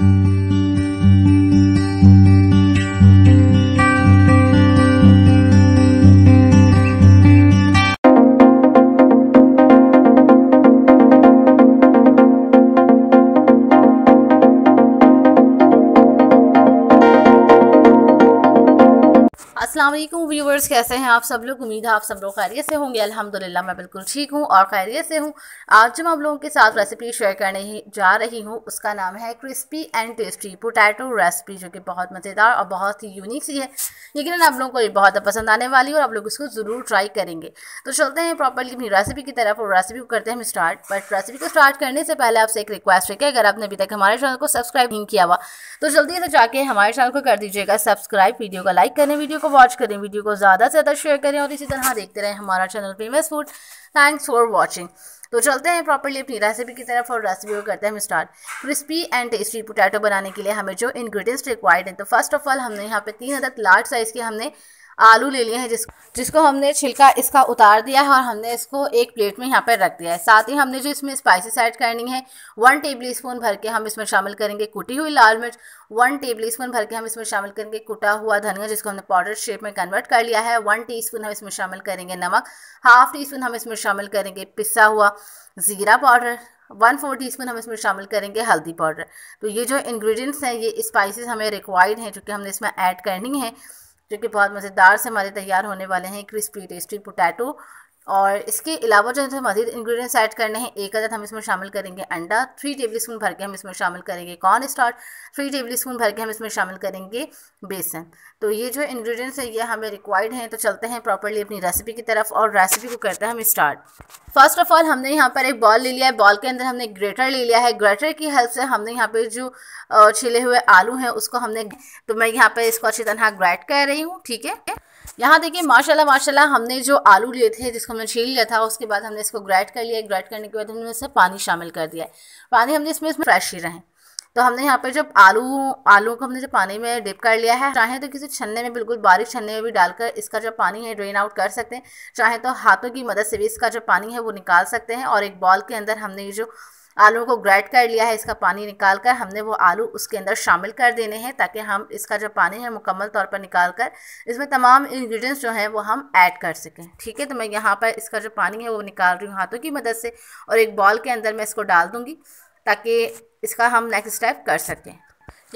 Thank you. अस्सलाम वालेकुम viewers कैसे हैं आप सब लोग उम्मीद है आप सब लोग खैरियत से होंगे अल्हम्दुलिल्लाह मैं बिल्कुल ठीक हूँ और खैरियत से हूँ आज जो मैं आप लोगों के साथ रेसिपी शेयर करने जा रही हूँ उसका नाम है crispy and tasty potato recipe जो कि बहुत मज़ेदार और बहुत ही यूनिक सी है लेकिन आप लोगों को ये बहुत पसंद आने वाली है और आप लोग इसको ज़रूर ट्राई करेंगे तो चलते हैं प्रॉपरली अपनी रेसिपी की तरफ और रेसिपी को करते हैं स्टार्ट बट रेसिपी को स्टार्ट करने से पहले आपसे एक रिक्वेस्ट है कि अगर आपने अभी तक हमारे चैनल को सब्सक्राइब नहीं किया हुआ तो जल्दी से जाके हमारे चैनल को कर दीजिएगा सब्सक्राइब वीडियो का लाइक करें वीडियो को वॉच करें वीडियो को ज़्यादा से ज़्यादा शेयर करें और इसी तरह देखते रहें हमारा channel famous food thanks for watching तो चलते हैं प्रॉपरली अपनी रेसिपी की तरफ और रेसिपी को करते हैं हम start crispy and tasty potato बनाने के लिए हमें जो इंग्रेडिएंट्स रिक्वायर्ड हैं तो फर्स्ट ऑफ ऑल हमने यहाँ पे तीन अदद लार्ज साइज़ के हमने आलू ले लिए हैं जिस जिसको हमने छिलका इसका उतार दिया है और हमने इसको एक प्लेट में यहाँ पर रख दिया है साथ ही हमने जो इसमें स्पाइसेस ऐड करनी है वन टेबल स्पून भर के हम इसमें शामिल करेंगे कुटी हुई लाल मिर्च वन टेबल स्पून भर के हम इसमें शामिल करेंगे कुटा हुआ धनिया जिसको हमने पाउडर शेप में कन्वर्ट कर लिया है वन टी हम इसमें शामिल करेंगे नमक हाफ टी स्पून हम इसमें शामिल करेंगे पिसा हुआ ज़ीरा powder one four teaspoon हम इसमें शामिल करेंगे हल्दी पाउडर तो ये जो इन्ग्रीडियंट्स हैं ये स्पाइसिस हमें रिक्वायर्ड हैं जो कि हमने इसमें ऐड करनी है जो कि बहुत मज़ेदार से हमारे तैयार होने वाले हैं क्रिस्पी टेस्टी पोटैटो और इसके अलावा जो है मजीद इंग्रेडिएंट्स ऐड करने हैं एक अदद हम इसमें शामिल करेंगे अंडा थ्री टेबल स्पून भर के हम इसमें शामिल करेंगे corn starch three tablespoon भर के हम इसमें शामिल करेंगे बेसन तो ये जो इंग्रेडिएंट्स हैं ये हमें रिक्वायर्ड हैं तो चलते हैं प्रॉपरली अपनी रेसिपी की तरफ और रेसिपी को करते हैं हम स्टार्ट फर्स्ट ऑफ ऑल हमने यहाँ पर एक बॉल ले लिया है बॉल के अंदर हमने ग्रेटर ले लिया है ग्रेटर की हेल्प से हमने यहाँ पर जो छिले हुए आलू हैं उसको हमने तो मैं यहाँ पर इसको अच्छी तरह ग्रेट कर रही हूँ ठीक है यहाँ देखिए माशाल्लाह माशाल्लाह हमने जो आलू लिए थे जिसको हमने छील लिया था उसके बाद हमने इसको ग्राइड कर लिया ग्राइड करने के बाद हमने इसमें पानी शामिल कर दिया है पानी हमने इसमें इसमें फ्रेश ही रहे तो हमने यहाँ पर जब आलू आलू को हमने जब पानी में डिप कर लिया है चाहे तो किसी छन्ने में बिल्कुल बारीक छन्ने में भी डालकर इसका जो पानी है ड्रेन आउट कर सकते हैं चाहे तो हाथों की मदद से भी इसका जो पानी है वो निकाल सकते हैं और एक बॉल के अंदर हमने ये जो आलू को ग्राइड कर लिया है इसका पानी निकाल कर हमने वो आलू उसके अंदर शामिल कर देने हैं ताकि हम इसका जो पानी है मुकम्मल तौर पर निकाल कर इसमें तमाम इंग्रेडिएंट्स जो हैं वो हम ऐड कर सकें ठीक है तो मैं यहाँ पर इसका जो पानी है वो निकाल रही हूँ हाथों की मदद से और एक बॉल के अंदर मैं इसको डाल दूँगी ताकि इसका हम नेक्स्ट स्टेप कर सकें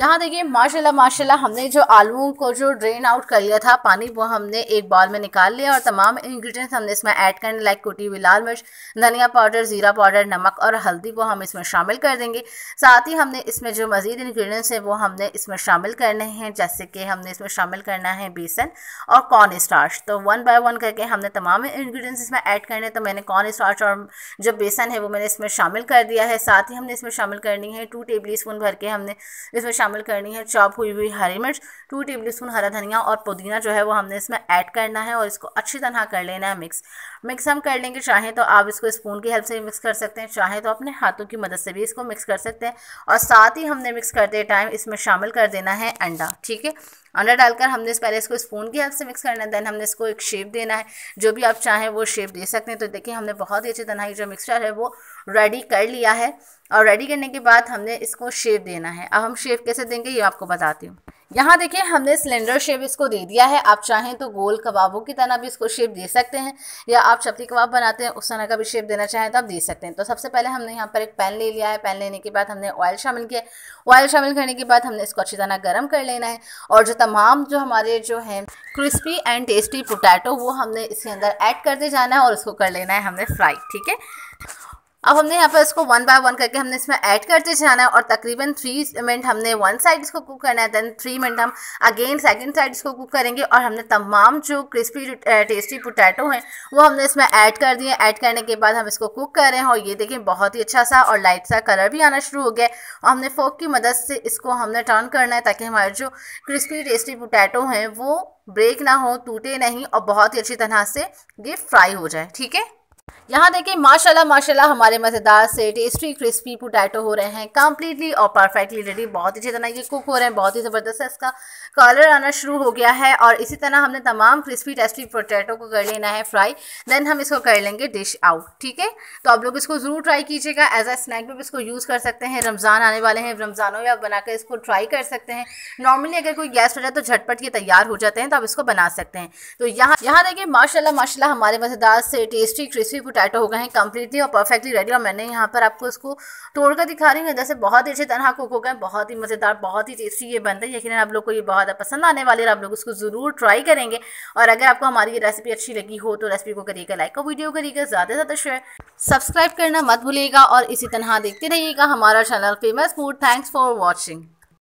यहाँ देखिए माशाल्लाह माशाल्लाह हमने जो आलूओं को जो ड्रेन आउट कर लिया था पानी वो हमने एक बॉल में निकाल लिया और तमाम इंग्रेडिएंट्स हमने इसमें ऐड करने लाइक कुटी हुई लाल मिर्च धनिया पाउडर ज़ीरा पाउडर नमक और हल्दी वो हम इसमें शामिल कर देंगे साथ ही हमने इसमें जो मज़ीद इन्ग्रीडियंट्स हैं वो हमने इसमें शामिल करने हैं जैसे कि हमने इसमें शामिल करना है बेसन और कॉर्न स्टार्च तो वन बाय वन करके हमने तमाम इन्ग्रीडियंट्स इसमें ऐड करने तो मैंने कॉर्न स्टार्च और जो बेसन है वो मैंने इसमें शामिल कर दिया है साथ ही हमने इसमें शामिल करनी है टू टेबल स्पून भर के हमने इसमें शामिल करनी है चॉप हुई हुई हरी मिर्च टू टेबल स्पून हरा धनिया और पुदीना जो है वो हमने इसमें ऐड करना है और इसको अच्छी तरह कर लेना है मिक्स मिक्स हम कर लेंगे चाहे तो आप इसको स्पून की हेल्प से मिक्स कर सकते हैं चाहे तो अपने हाथों की मदद से भी इसको मिक्स कर सकते हैं और साथ ही हमने मिक्स करते टाइम इसमें शामिल कर देना है अंडा ठीक है अंडा डालकर हमने इस पहले इसको स्पून की हेल्प से मिक्स करना है देन हमने इसको एक शेप देना है जो भी आप चाहें वो शेप दे सकते हैं तो देखिए हमने बहुत ही अच्छी तरह जो मिक्सचर है वो रेडी कर लिया है और रेडी करने के बाद हमने इसको शेप देना है अब हम शेप कैसे देंगे ये आपको बताती हूँ यहाँ देखिए हमने सिलेंडर शेप इसको दे दिया है आप चाहें तो गोल कबाबों की तरह भी इसको शेप दे सकते हैं या आप चपटी कबाब बनाते हैं उस तरह का भी शेप देना चाहें तो आप दे सकते हैं तो सबसे पहले हमने यहाँ पर एक पैन ले लिया है पैन लेने के बाद हमने ऑयल शामिल किया ऑयल शामिल करने के बाद हमने इसको अच्छी तरह गर्म कर लेना है और जो तमाम जो हमारे जो है क्रिस्पी एंड टेस्टी पोटैटो वो हमने इसके अंदर ऐड करते जाना है और उसको कर लेना है हमने फ्राई ठीक है अब हमने यहाँ पर इसको वन बाय वन करके हमने इसमें ऐड करते जाना है और तकरीबन थ्री मिनट हमने वन साइड इसको कुक करना है देन थ्री मिनट हम अगेन सेकेंड साइड इसको कुक करेंगे और हमने तमाम जो क्रिस्पी टेस्टी पोटैटो हैं वो हमने इसमें ऐड कर दिए ऐड करने के बाद हम इसको कुक कर रहे हैं और ये देखें बहुत ही अच्छा सा और लाइट सा कलर भी आना शुरू हो गया और हमने फोक की मदद से इसको हमने टर्न करना है ताकि हमारे जो क्रिस्पी टेस्टी पोटैटो हैं वो ब्रेक ना हो टूटे नहीं और बहुत ही अच्छी तरह से ये फ्राई हो जाए ठीक है यहाँ देखिए माशाल्लाह माशाल्लाह हमारे मज़ेदार से टेस्टी क्रिस्पी पोटैटो हो रहे हैं कम्प्लीटली और परफेक्टली रेडी बहुत ही अच्छी तरह ये कुक हो रहे हैं बहुत ही ज़बरदस्त है इसका कलर आना शुरू हो गया है और इसी तरह हमने तमाम क्रिस्पी टेस्टी पोटैटो को कर लेना है फ्राई देन हम इसको कर लेंगे डिश आउट ठीक है तो आप लोग इसको ज़रूर ट्राई कीजिएगा एज अ स्नैक भी इसको यूज़ कर सकते हैं रमज़ान आने वाले हैं रमज़ानों में आप बनाकर इसको ट्राई कर सकते हैं नॉर्मली अगर कोई गैस हो जाए तो झटपट ये तैयार हो जाते हैं तो आप इसको बना सकते हैं तो यहाँ यहाँ देखिए माशाला माशाला हमारे मज़ेदार से टेस्टी क्रिस्पी पोटैटो हो गए हैं कम्प्लीटली और परफेक्टली रेडी और मैंने यहाँ पर आपको इसको तोड़ कर दिखा रही हूँ जैसे बहुत ही अच्छी तरह कुक हो गए बहुत ही मज़ेदार बहुत ही टेस्टी ये बनते हैं यकीन आप लोग को ये बहुत पसंद आने वाले और आप लोग इसको ज़रूर ट्राई करेंगे और अगर आपको हमारी ये रेसिपी अच्छी लगी हो तो रेसिपी को करिएगा लाइक और वीडियो करिएगा ज़्यादा से ज़्यादा शेयर सब्सक्राइब करना मत भूलिएगा और इसी तरह देखते रहिएगा हमारा channel famous food thanks for watching